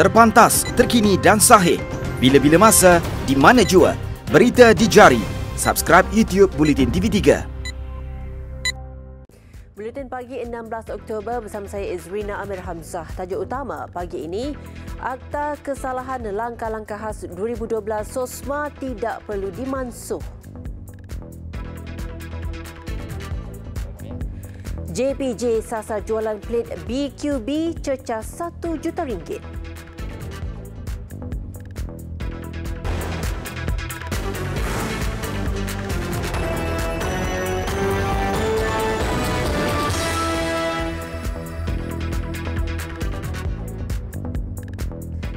Terpantas, terkini dan sahih. Bila-bila masa, di mana jua. Berita dijari. Subscribe YouTube Bulletin TV3. Bulletin pagi 16 Oktober bersama saya Izrina Amir Hamzah. Tajuk utama pagi ini, Akta Kesalahan Langkah-Langkah Khas 2012 SOSMA tidak perlu dimansuh. JPJ sasar jualan plate BQB cecah 1 juta ringgit.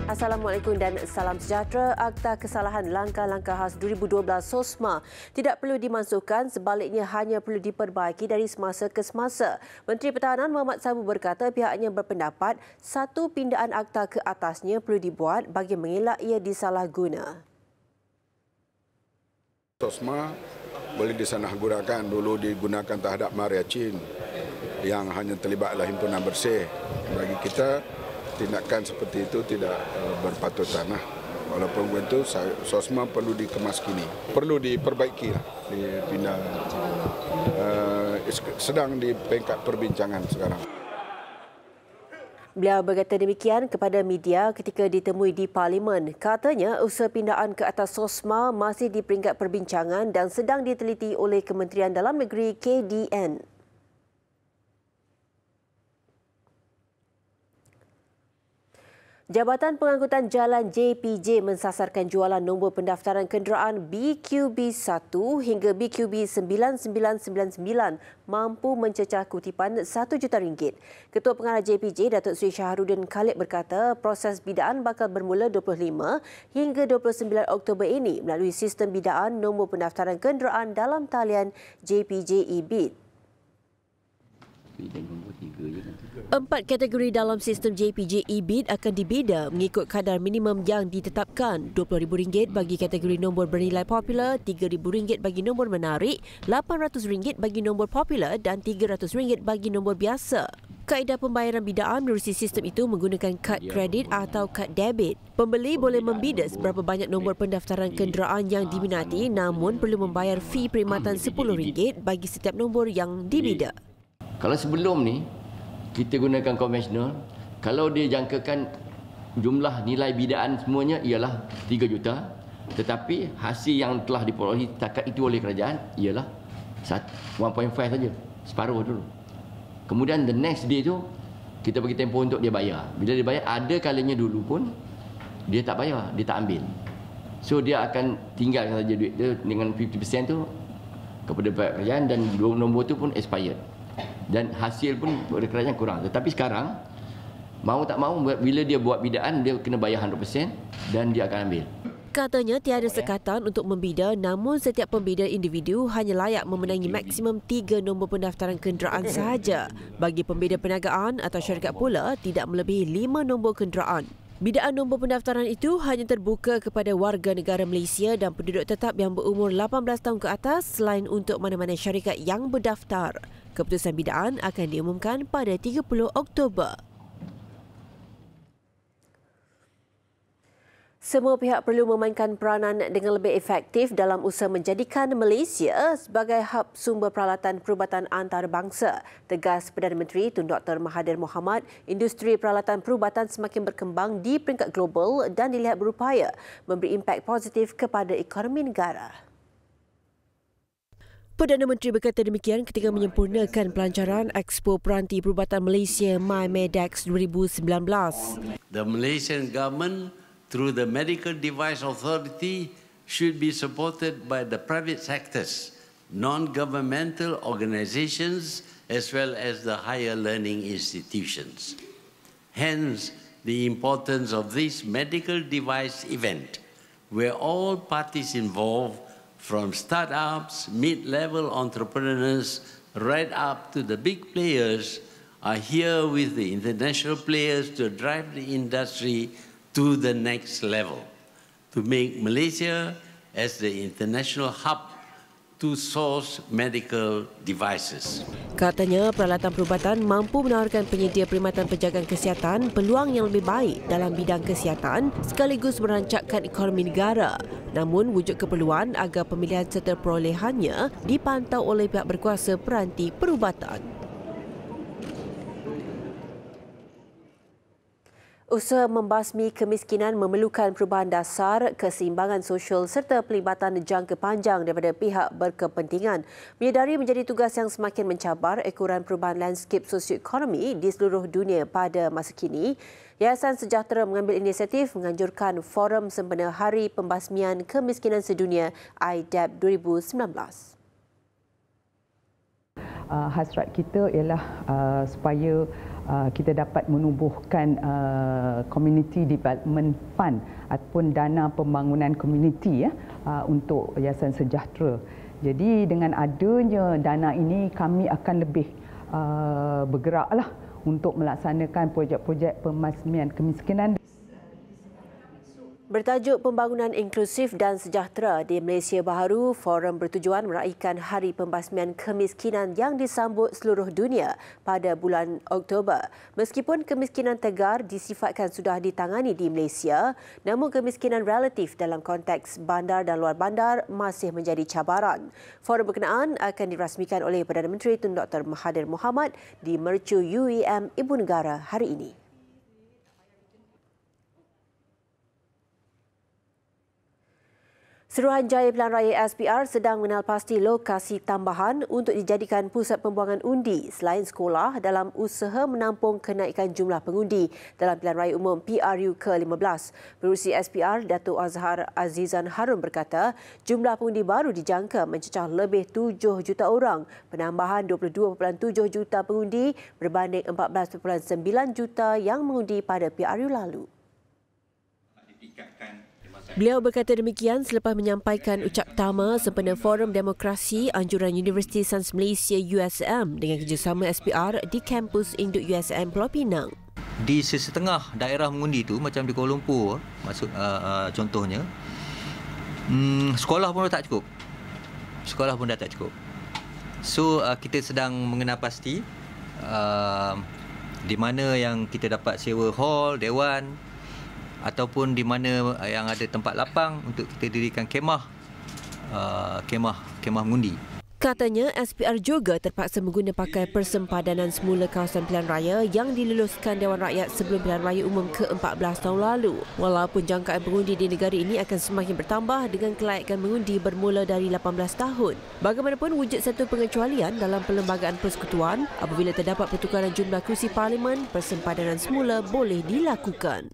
Assalamualaikum dan salam sejahtera. Akta Kesalahan Langkah-Langkah Khas 2012 SOSMA tidak perlu dimasukkan sebaliknya hanya perlu diperbaiki dari semasa ke semasa. Menteri Pertahanan Muhammad Sabu berkata pihaknya berpendapat satu pindaan akta ke atasnya perlu dibuat bagi mengelak ia disalahguna. SOSMA boleh disalahgunakan dulu digunakan terhadap Maria Chin yang hanya terlibatlah himpunan bersih. Bagi kita, tindakan seperti itu tidak eh, berpatut tanah. Walaupun begitu, sosma perlu dikemas kini. Perlu diperbaiki, lah, dipindah. Uh, sedang di peringkat perbincangan sekarang. Beliau berkata demikian kepada media ketika ditemui di Parlimen. Katanya usaha pindaan ke atas SOSMA masih di peringkat perbincangan dan sedang diteliti oleh Kementerian Dalam Negeri KDN. Jabatan Pengangkutan Jalan JPJ mensasarkan jualan nombor pendaftaran kenderaan BQB1 hingga BQB9999 mampu mencecah kutipan rm juta. Ringgit. Ketua Pengarah JPJ, Datuk Sri Syahrudin Khalid berkata proses bidaan bakal bermula 25 hingga 29 Oktober ini melalui sistem bidaan nombor pendaftaran kenderaan dalam talian JPJ EBIT. Kan. Empat kategori dalam sistem JPJ EBIT akan dibida mengikut kadar minimum yang ditetapkan RM20,000 bagi kategori nombor bernilai popular, RM3,000 bagi nombor menarik, RM800 bagi nombor popular dan RM300 bagi nombor biasa. Kaedah pembayaran bidaan menerusi sistem itu menggunakan kad ya, kredit atau kad debit. Pembeli boleh membida seberapa banyak nombor pendaftaran kenderaan yang ah, diminati namun perlu membayar fee perkhidmatan RM10 bagi setiap nombor yang dibida. Kalau sebelum ni kita gunakan konvensional, kalau dia jangkakan jumlah nilai bidaan semuanya ialah 3 juta, tetapi hasil yang telah diperoleh takat itu oleh kerajaan ialah 1.5 saja, separuh dulu. Kemudian the next day tu kita bagi tempoh untuk dia bayar. Bila dia bayar, ada kalanya dulu pun dia tak bayar, dia tak ambil. So dia akan tinggalkan saja duit dia dengan 50% tu kepada pihak kerajaan dan nombor tu pun expired dan hasil pun pada kerajaan kurang tetapi sekarang mau tak mau bila dia buat bidaan dia kena bayar 100% dan dia akan ambil katanya tiada sekatan untuk membida namun setiap pembida individu hanya layak memenangi maksimum 3 nombor pendaftaran kenderaan sahaja bagi pembida perniagaan atau syarikat pula tidak melebihi 5 nombor kenderaan Bidaan nombor pendaftaran itu hanya terbuka kepada warga negara Malaysia dan penduduk tetap yang berumur 18 tahun ke atas selain untuk mana-mana syarikat yang berdaftar. Keputusan bidaan akan diumumkan pada 30 Oktober. Semua pihak perlu memainkan peranan dengan lebih efektif dalam usaha menjadikan Malaysia sebagai hub sumber peralatan perubatan antarabangsa. Tegas Perdana Menteri Tun Dr. Mahathir Mohamad, industri peralatan perubatan semakin berkembang di peringkat global dan dilihat berupaya memberi impak positif kepada ekonomi negara. Perdana Menteri berkata demikian ketika menyempurnakan pelancaran Expo Peranti Perubatan Malaysia MyMedex 2019. The Malaysian government through the Medical Device Authority should be supported by the private sectors, non-governmental organisations as well as the higher learning institutions. Hence the importance of this medical device event where all parties involved from startups, mid-level entrepreneurs, right up to the big players are here with the international players to drive the industry to the next level, to make Malaysia as the international hub to source medical devices. Katanya peralatan perubatan mampu menawarkan penyedia perkhidmatan penjagaan kesihatan peluang yang lebih baik dalam bidang kesihatan sekaligus merancakkan ekonomi negara. Namun wujud keperluan agar pemilihan serta perolehannya dipantau oleh pihak berkuasa peranti perubatan. Usaha membasmi kemiskinan memerlukan perubahan dasar, keseimbangan sosial serta pelibatan jangka panjang daripada pihak berkepentingan. Menyedari menjadi tugas yang semakin mencabar ekoran perubahan landskip sosioekonomi di seluruh dunia pada masa kini, Yayasan Sejahtera mengambil inisiatif menganjurkan Forum Sempena Hari Pembasmian Kemiskinan Sedunia IDAP 2019. Uh, hasrat kita ialah uh, supaya Uh, kita dapat menubuhkan uh, community development fund ataupun dana pembangunan community ya uh, untuk yayasan sejahtera. Jadi dengan adanya dana ini kami akan lebih uh, bergeraklah untuk melaksanakan projek-projek pemasmian kemiskinan bertajuk Pembangunan Inklusif dan Sejahtera di Malaysia Baharu, forum bertujuan meraihkan Hari Pembasmian Kemiskinan yang disambut seluruh dunia pada bulan Oktober. Meskipun kemiskinan tegar disifatkan sudah ditangani di Malaysia, namun kemiskinan relatif dalam konteks bandar dan luar bandar masih menjadi cabaran. Forum berkenaan akan dirasmikan oleh Perdana Menteri Tun Dr. Mahathir Mohamad di Mercu UEM Ibu Negara hari ini. Suruhanjaya Pilihan Raya SPR sedang menalpasti lokasi tambahan untuk dijadikan pusat pembuangan undi selain sekolah dalam usaha menampung kenaikan jumlah pengundi dalam Pilihan Raya Umum PRU ke-15. Perusi SPR Datuk Azhar Azizan Harun berkata, jumlah pengundi baru dijangka mencecah lebih 7 juta orang, penambahan 22.7 juta pengundi berbanding 14.9 juta yang mengundi pada PRU lalu. Beliau berkata demikian selepas menyampaikan ucap tama sempena Forum Demokrasi Anjuran Universiti Sains Malaysia USM dengan kerjasama SPR di kampus induk USM Pulau Pinang. Di sesetengah daerah mengundi itu macam di Kuala Lumpur maksud, uh, uh, contohnya, um, sekolah pun dah tak cukup. Sekolah pun dah tak cukup. So uh, kita sedang mengenal pasti uh, di mana yang kita dapat sewa hall, dewan, ataupun di mana eh, yang ada tempat lapang untuk kita dirikan kemah eh, kemah kemah mundi. Katanya SPR juga terpaksa menggunakan pakai persempadanan semula kawasan pilihan raya yang diluluskan Dewan Rakyat sebelum pilihan raya umum ke-14 tahun lalu. Walaupun jangkaan pengundi di negara ini akan semakin bertambah dengan kelayakan mengundi bermula dari 18 tahun. Bagaimanapun wujud satu pengecualian dalam perlembagaan persekutuan apabila terdapat pertukaran jumlah kursi parlimen, persempadanan semula boleh dilakukan.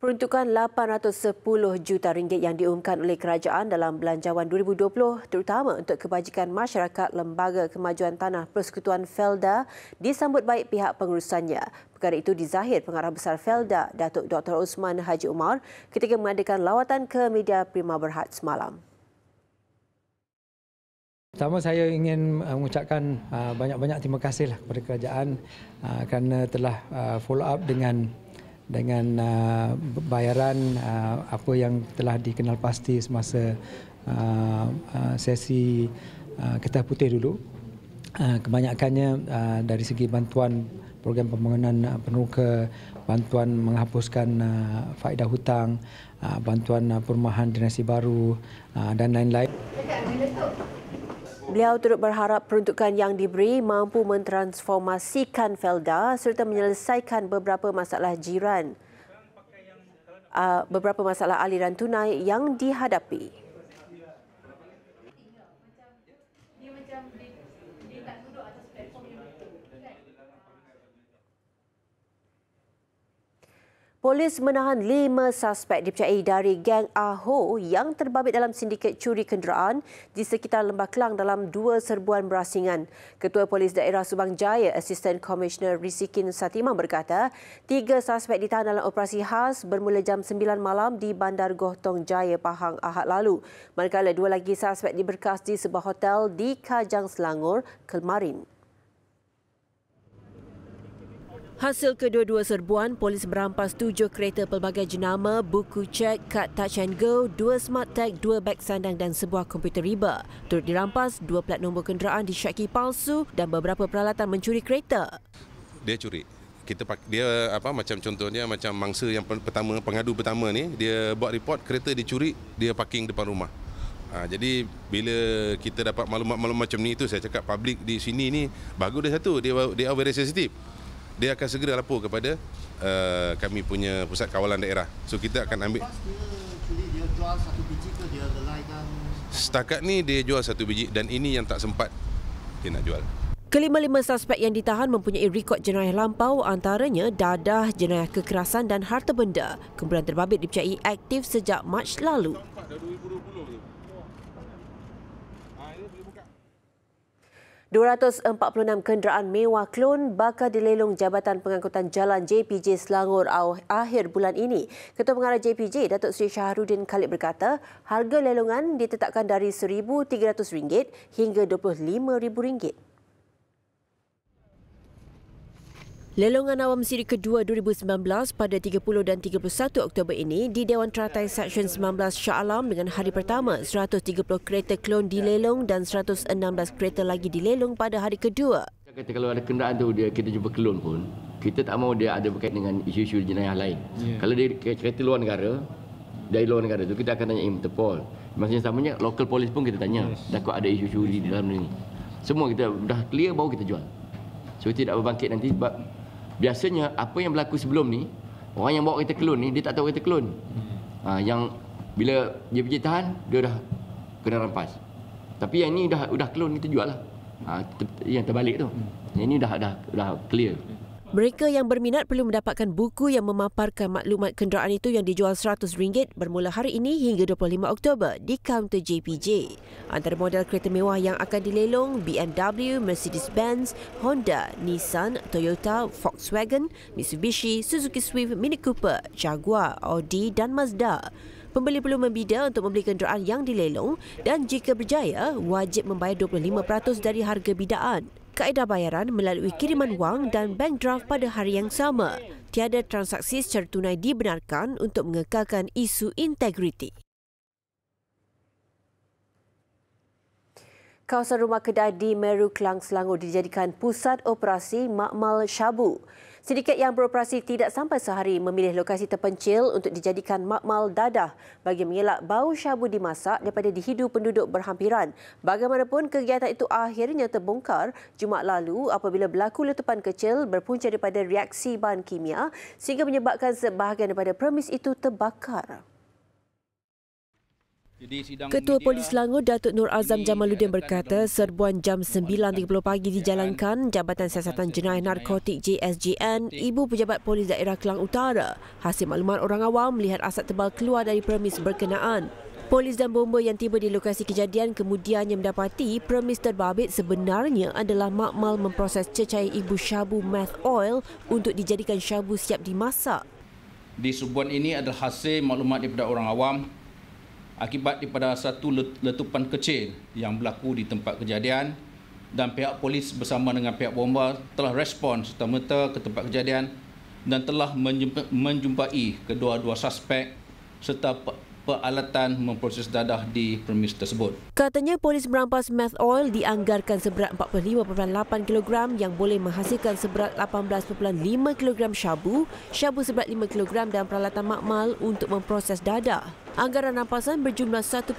Peruntukan 810 juta ringgit yang diumumkan oleh kerajaan dalam belanjawan 2020 terutama untuk kebajikan masyarakat Lembaga Kemajuan Tanah Persekutuan Felda disambut baik pihak pengurusannya. Perkara itu dizahir pengarah besar Felda, Datuk Dr. Usman Haji Umar ketika mengadakan lawatan ke media Prima Berhad semalam. Pertama saya ingin uh, mengucapkan uh, banyak-banyak terima kasihlah kepada kerajaan uh, kerana telah follow up dengan dengan uh, bayaran uh, apa yang telah dikenal pasti semasa uh, uh, sesi uh, Ketah Putih dulu. Uh, kebanyakannya uh, dari segi bantuan program pembangunan uh, peneroka, bantuan menghapuskan uh, faedah hutang, uh, bantuan uh, perumahan generasi baru uh, dan lain-lain. Beliau turut berharap peruntukan yang diberi mampu mentransformasikan Felda serta menyelesaikan beberapa masalah jiran, uh, beberapa masalah aliran tunai yang dihadapi. Polis menahan lima suspek dipercayai dari geng Aho yang terbabit dalam sindiket curi kenderaan di sekitar Lembah Kelang dalam dua serbuan berasingan. Ketua Polis Daerah Subang Jaya, Assistant Commissioner Risikin Satima berkata, tiga suspek ditahan dalam operasi khas bermula jam 9 malam di Bandar Gohtong Jaya, Pahang, Ahad lalu. Manakala dua lagi suspek diberkas di sebuah hotel di Kajang Selangor, Kelmarin. Hasil kedua-dua serbuan, polis merampas tujuh kereta pelbagai jenama, buku cek, kad touch and go, dua smart tag, dua beg sandang dan sebuah komputer riba. Turut dirampas, dua plat nombor kenderaan disyaki palsu dan beberapa peralatan mencuri kereta. Dia curi. Kita dia apa macam contohnya macam mangsa yang pertama pengadu pertama ni dia buat report kereta dicuri dia parking depan rumah. Ha, jadi bila kita dapat maklumat-maklumat macam ni itu saya cakap publik di sini ni bagus dia satu dia dia very sensitive dia akan segera lapor kepada uh, kami punya pusat kawalan daerah. So kita akan ambil dia Setakat ni dia jual satu biji dan ini yang tak sempat dia nak jual. Kelima-lima suspek yang ditahan mempunyai rekod jenayah lampau antaranya dadah, jenayah kekerasan dan harta benda. Kumpulan terbabit dipercayai aktif sejak Mac lalu. 246 kenderaan mewah klon bakal dilelong Jabatan Pengangkutan Jalan JPJ Selangor akhir bulan ini. Ketua Pengarah JPJ, Datuk Seri Syahrudin Khalid berkata, harga lelongan ditetapkan dari RM1,300 hingga RM25,000. Lelongan awam siri kedua 2019 pada 30 dan 31 Oktober ini di Dewan Teratai Seksyen 19 Shah Alam dengan hari pertama 130 kereta klon dilelong dan 116 kereta lagi dilelong pada hari kedua. Kata kalau ada kenderaan tu dia kita jumpa klon pun kita tak mau dia ada berkait dengan isu-isu jenayah lain. Yeah. Kalau dia kereta luar negara dari luar negara tu kita akan tanya Interpol. Maksudnya samanya local polis pun kita tanya. Yes. Takut ada isu-isu di dalam ni. Semua kita dah clear baru kita jual. So tidak berbangkit nanti sebab biasanya apa yang berlaku sebelum ni orang yang bawa kereta klon ni dia tak tahu kereta klon ha, yang bila dia pergi tahan dia dah kena rampas tapi yang ni dah udah klon kita jual lah ha, yang terbalik tu yang ni dah dah dah clear mereka yang berminat perlu mendapatkan buku yang memaparkan maklumat kenderaan itu yang dijual RM100 bermula hari ini hingga 25 Oktober di kaunter JPJ. Antara model kereta mewah yang akan dilelong BMW, Mercedes-Benz, Honda, Nissan, Toyota, Volkswagen, Mitsubishi, Suzuki Swift, Mini Cooper, Jaguar, Audi dan Mazda. Pembeli perlu membida untuk membeli kenderaan yang dilelong dan jika berjaya, wajib membayar 25% dari harga bidaan kaedah bayaran melalui kiriman wang dan bank draft pada hari yang sama. Tiada transaksi secara tunai dibenarkan untuk mengekalkan isu integriti. Kawasan rumah kedai di Meru, Kelang, Selangor dijadikan pusat operasi makmal syabu. Sindiket yang beroperasi tidak sampai sehari memilih lokasi terpencil untuk dijadikan makmal dadah bagi mengelak bau syabu dimasak daripada dihidu penduduk berhampiran. Bagaimanapun, kegiatan itu akhirnya terbongkar Jumaat lalu apabila berlaku letupan kecil berpunca daripada reaksi bahan kimia sehingga menyebabkan sebahagian daripada premis itu terbakar. Ketua Polis Selangor Datuk Nur Azam Jamaluddin berkata serbuan jam 9.30 pagi dijalankan Jabatan Siasatan Jenayah Narkotik JSJN Ibu Pejabat Polis Daerah Kelang Utara. Hasil maklumat orang awam melihat asap tebal keluar dari premis berkenaan. Polis dan bomba yang tiba di lokasi kejadian kemudiannya mendapati premis terbabit sebenarnya adalah makmal memproses cecair ibu syabu meth oil untuk dijadikan syabu siap dimasak. Di serbuan ini adalah hasil maklumat daripada orang awam akibat daripada satu letupan kecil yang berlaku di tempat kejadian dan pihak polis bersama dengan pihak bomba telah respon serta-merta ke tempat kejadian dan telah menjumpai kedua-dua suspek serta peralatan memproses dadah di premis tersebut. Katanya polis merampas meth oil dianggarkan seberat 45.8 kg yang boleh menghasilkan seberat 18.5 kg syabu, syabu seberat 5 kg dan peralatan makmal untuk memproses dadah. Anggaran rampasan berjumlah 1.65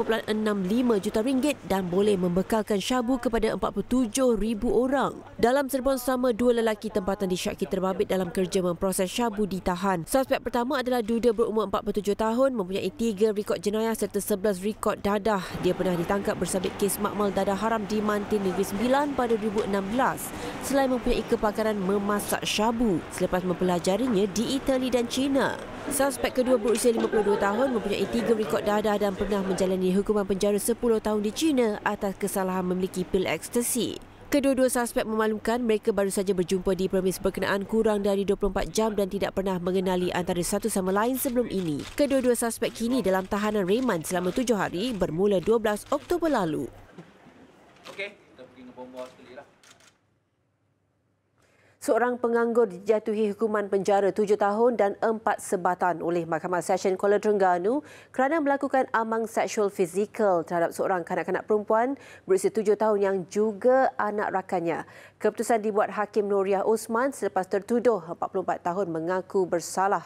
juta ringgit dan boleh membekalkan syabu kepada 47 ribu orang. Dalam serbuan sama, dua lelaki tempatan disyaki terbabit dalam kerja memproses syabu ditahan. Suspek pertama adalah duda berumur 47 tahun mempunyai tiga rekod jenayah serta 11 rekod dadah. Dia pernah ditangkap bersabit kes makmal dadah haram di Mantin Negeri Sembilan pada 2016 selain mempunyai kepakaran memasak syabu selepas mempelajarinya di Itali dan China. Suspek kedua berusia 52 tahun mempunyai tiga juga berikut dadah dan pernah menjalani hukuman penjara 10 tahun di China atas kesalahan memiliki pil ekstasi. Kedua-dua suspek memalukan mereka baru saja berjumpa di premis berkenaan kurang dari 24 jam dan tidak pernah mengenali antara satu sama lain sebelum ini. Kedua-dua suspek kini dalam tahanan reman selama tujuh hari bermula 12 Oktober lalu. Okay seorang penganggur dijatuhi hukuman penjara tujuh tahun dan empat sebatan oleh Mahkamah Session Kuala Terengganu kerana melakukan amang seksual fizikal terhadap seorang kanak-kanak perempuan berusia tujuh tahun yang juga anak rakannya. Keputusan dibuat Hakim Nuriah Osman selepas tertuduh 44 tahun mengaku bersalah.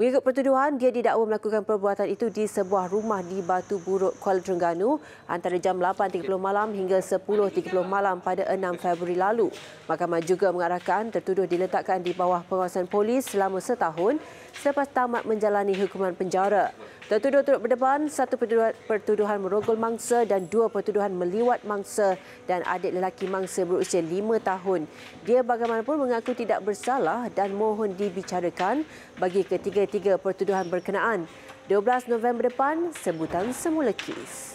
Mengikut pertuduhan, dia didakwa melakukan perbuatan itu di sebuah rumah di Batu Buruk, Kuala Terengganu antara jam 8.30 malam hingga 10.30 malam pada 6 Februari lalu. Mahkamah juga mengarahkan tertuduh diletakkan di bawah pengawasan polis selama setahun selepas tamat menjalani hukuman penjara. Tertuduh turut berdepan satu pertuduhan merogol mangsa dan dua pertuduhan meliwat mangsa dan adik lelaki mangsa berusia lima tahun. Dia bagaimanapun mengaku tidak bersalah dan mohon dibicarakan bagi ketiga-tiga pertuduhan berkenaan. 12 November depan, sebutan semula kes.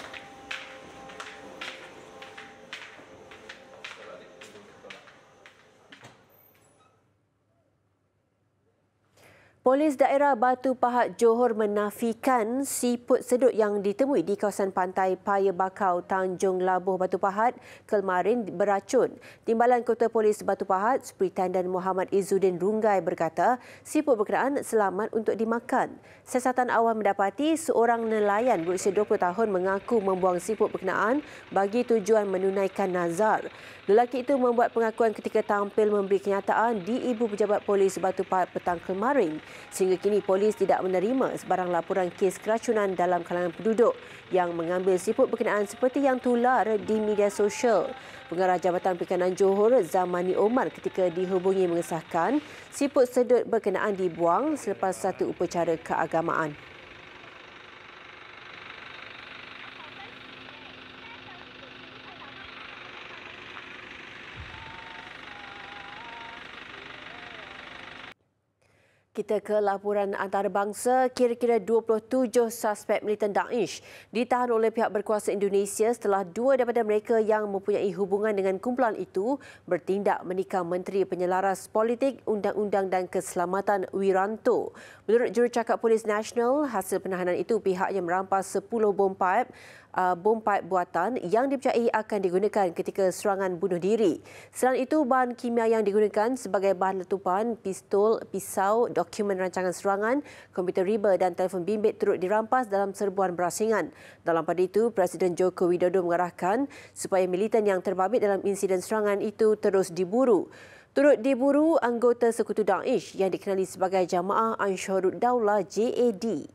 Polis daerah Batu Pahat Johor menafikan siput sedut yang ditemui di kawasan pantai Paya Bakau Tanjung Labuh Batu Pahat kemarin beracun. Timbalan Kota Polis Batu Pahat, Superintendent Muhammad Izzuddin Rungai berkata, siput berkenaan selamat untuk dimakan. Siasatan awam mendapati seorang nelayan berusia 20 tahun mengaku membuang siput berkenaan bagi tujuan menunaikan nazar. Lelaki itu membuat pengakuan ketika tampil memberi kenyataan di ibu pejabat polis Batu Pahat petang kemarin. Sehingga kini polis tidak menerima sebarang laporan kes keracunan dalam kalangan penduduk yang mengambil siput berkenaan seperti yang tular di media sosial. Pengarah Jabatan Perikanan Johor Zamani Omar ketika dihubungi mengesahkan siput sedut berkenaan dibuang selepas satu upacara keagamaan. Kita ke laporan antarabangsa, kira-kira 27 suspek militan Daesh ditahan oleh pihak berkuasa Indonesia setelah dua daripada mereka yang mempunyai hubungan dengan kumpulan itu bertindak menikam Menteri Penyelaras Politik, Undang-Undang dan Keselamatan Wiranto. Menurut jurucakap polis nasional, hasil penahanan itu pihaknya merampas 10 bom pipe, uh, bom pipe buatan yang dipercayai akan digunakan ketika serangan bunuh diri. Selain itu, bahan kimia yang digunakan sebagai bahan letupan, pistol, pisau, dokumen rancangan serangan, komputer riba dan telefon bimbit turut dirampas dalam serbuan berasingan. Dalam pada itu, Presiden Joko Widodo mengarahkan supaya militan yang terbabit dalam insiden serangan itu terus diburu. Turut diburu anggota sekutu Daesh yang dikenali sebagai Jamaah Ansharud Daulah JAD.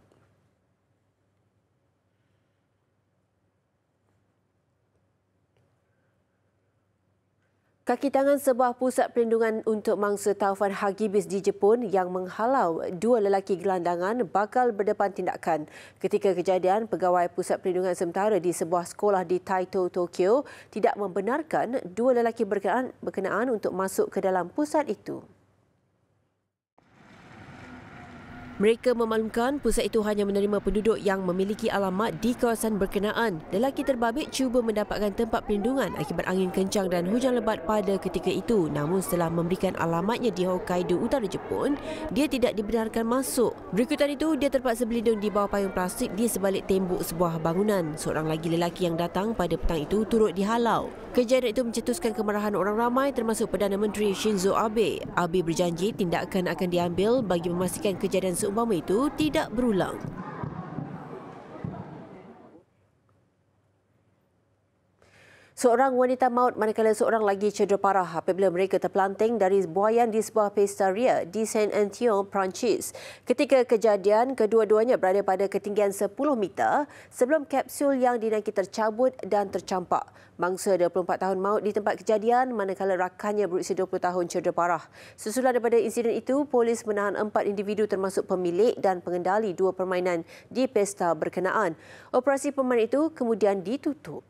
Kaki tangan sebuah pusat perlindungan untuk mangsa taufan Hagibis di Jepun yang menghalau dua lelaki gelandangan bakal berdepan tindakan. Ketika kejadian, pegawai pusat perlindungan sementara di sebuah sekolah di Taito, Tokyo tidak membenarkan dua lelaki berkenaan, berkenaan untuk masuk ke dalam pusat itu. Mereka memaklumkan pusat itu hanya menerima penduduk yang memiliki alamat di kawasan berkenaan. Lelaki terbabit cuba mendapatkan tempat perlindungan akibat angin kencang dan hujan lebat pada ketika itu. Namun setelah memberikan alamatnya di Hokkaido utara Jepun, dia tidak dibenarkan masuk. Berikutan itu, dia terpaksa berlindung di bawah payung plastik di sebalik tembok sebuah bangunan. Seorang lagi lelaki yang datang pada petang itu turut dihalau. Kejadian itu mencetuskan kemarahan orang ramai termasuk Perdana Menteri Shinzo Abe. Abe berjanji tindakan akan diambil bagi memastikan kejadian seumur Obama itu tidak berulang. Seorang wanita maut manakala seorang lagi cedera parah apabila mereka terpelanting dari buayan di sebuah pesta ria di Saint Antoine, Perancis. Ketika kejadian, kedua-duanya berada pada ketinggian 10 meter sebelum kapsul yang dinaiki tercabut dan tercampak. Mangsa 24 tahun maut di tempat kejadian manakala rakannya berusia 20 tahun cedera parah. Sesudah daripada insiden itu, polis menahan empat individu termasuk pemilik dan pengendali dua permainan di pesta berkenaan. Operasi permainan itu kemudian ditutup.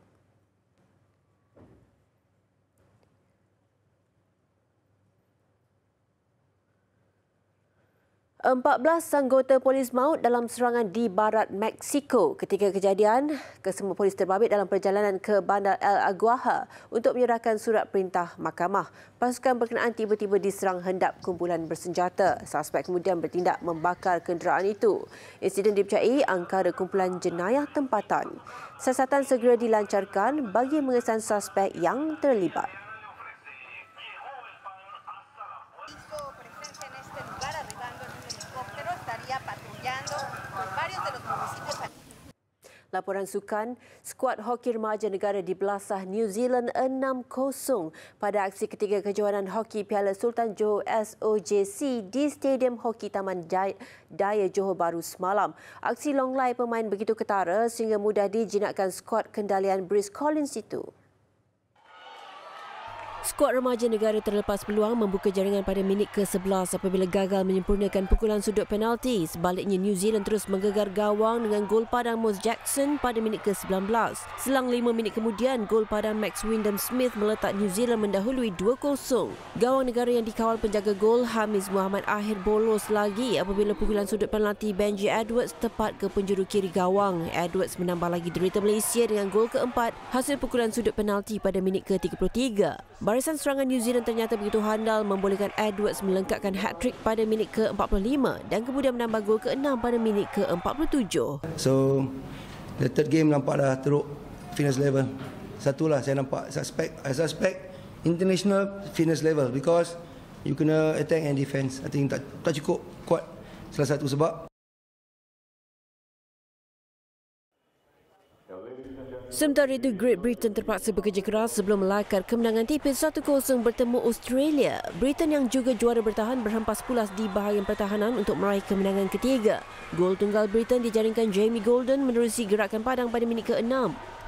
14 anggota polis maut dalam serangan di barat Meksiko. Ketika kejadian, kesemua polis terbabit dalam perjalanan ke bandar El Aguaja untuk menyerahkan surat perintah mahkamah. Pasukan berkenaan tiba-tiba diserang hendap kumpulan bersenjata. Suspek kemudian bertindak membakar kenderaan itu. Insiden dipercayai angkara kumpulan jenayah tempatan. Siasatan segera dilancarkan bagi mengesan suspek yang terlibat. Laporan sukan, skuad hoki remaja negara di belasah New Zealand 6-0 pada aksi ketiga kejohanan hoki Piala Sultan Johor SOJC di Stadium Hoki Taman Daya Johor Baru semalam. Aksi longlai pemain begitu ketara sehingga mudah dijinakkan skuad kendalian Bruce Collins itu. Skuad remaja negara terlepas peluang membuka jaringan pada minit ke-11 apabila gagal menyempurnakan pukulan sudut penalti. Sebaliknya New Zealand terus menggegar gawang dengan gol padang Moz Jackson pada minit ke-19. Selang lima minit kemudian, gol padang Max Wyndham Smith meletak New Zealand mendahului 2-0. Gawang negara yang dikawal penjaga gol Hamiz Muhammad akhir bolos lagi apabila pukulan sudut penalti Benji Edwards tepat ke penjuru kiri gawang. Edwards menambah lagi derita Malaysia dengan gol keempat hasil pukulan sudut penalti pada minit ke-33. Barisan serangan New Zealand ternyata begitu handal membolehkan Edwards melengkapkan hat-trick pada minit ke-45 dan kemudian menambah gol ke-6 pada minit ke-47. So, the third game nampak dah teruk fitness level. Satulah saya nampak, suspect, I suspect international fitness level because you kena attack and defense. I think tak, tak cukup kuat salah satu sebab. Sementara itu, Great Britain terpaksa bekerja keras sebelum melakar kemenangan tipis 1-0 bertemu Australia. Britain yang juga juara bertahan berhempas pulas di bahagian pertahanan untuk meraih kemenangan ketiga. Gol tunggal Britain dijaringkan Jamie Golden menerusi gerakan padang pada minit ke-6.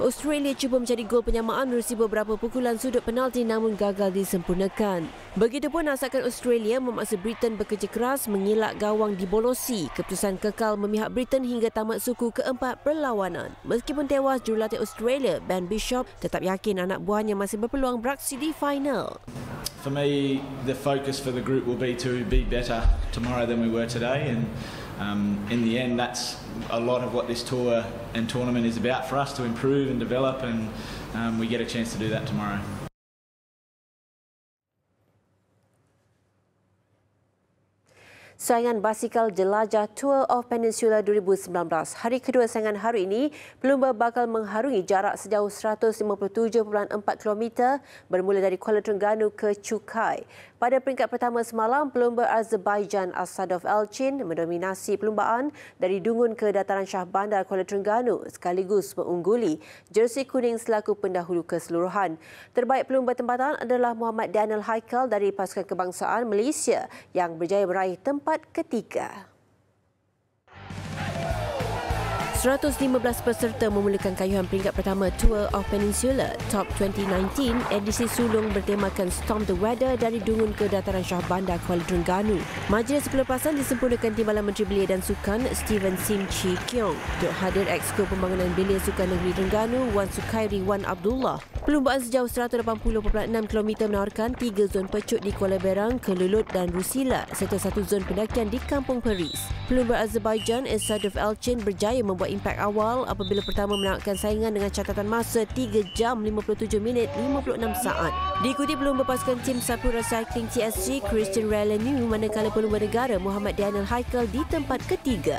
Australia cuba mencari gol penyamaan menerusi beberapa pukulan sudut penalti namun gagal disempurnakan. Begitupun asalkan Australia memaksa Britain bekerja keras mengelak gawang di Bolosi. Keputusan kekal memihak Britain hingga tamat suku keempat perlawanan. Meskipun tewas jurulatih Australia, Ben Bishop tetap yakin anak buahnya masih berpeluang beraksi di final. For me, the focus for the group will be to be better tomorrow than we were today and um, in the end, that's a lot of what this tour and tournament is about for us to improve and develop, and um, we get a chance to do that tomorrow. Saingan Basikal Jelajah Tour of Peninsula 2019 hari kedua saingan hari ini pelumba bakal mengharungi jarak sejauh 157.4 km bermula dari Kuala Terengganu ke Chukai. Pada peringkat pertama semalam, pelumba Azerbaijan Asadov Elchin mendominasi pelumbaan dari Dungun ke Dataran Shah Bandar Kuala Terengganu sekaligus mengungguli jersi kuning selaku pendahulu keseluruhan. Terbaik pelumba tempatan adalah Muhammad Daniel Haikal dari Pasukan Kebangsaan Malaysia yang berjaya meraih tempat ketiga. 115 peserta memulakan kayuhan peringkat pertama Tour of Peninsula Top 2019 edisi sulung bertemakan Storm the Weather dari Dungun ke Dataran Shah Bandar Kuala Terengganu. Majlis pelepasan disempurnakan Timbalan Menteri Belia dan Sukan Steven Sim Chi Kiong untuk hadir Exko Pembangunan Belia Sukan Negeri Terengganu Wan Sukairi Wan Abdullah Pelumbaan sejauh 180.6 km menawarkan tiga zon pecut di Kuala Berang, Kelulut dan Rusila serta satu zon pendakian di Kampung Peris. Perlumbaan Azerbaijan Esadov Elchin berjaya membuat impak awal apabila pertama menawarkan saingan dengan catatan masa 3 jam 57 minit 56 saat. Diikuti pelumba pasukan tim Sapu Cycling TSG Christian Rallenu manakala pelumba negara Muhammad Daniel Haikal di tempat ketiga.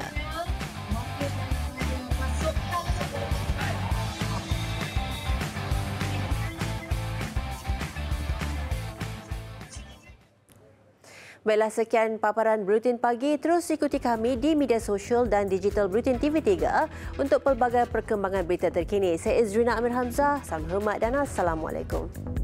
Baiklah sekian paparan Brutin Pagi. Terus ikuti kami di media sosial dan digital Brutin TV3 untuk pelbagai perkembangan berita terkini. Saya Izrina Amir Hamzah. Salam hormat dan Assalamualaikum.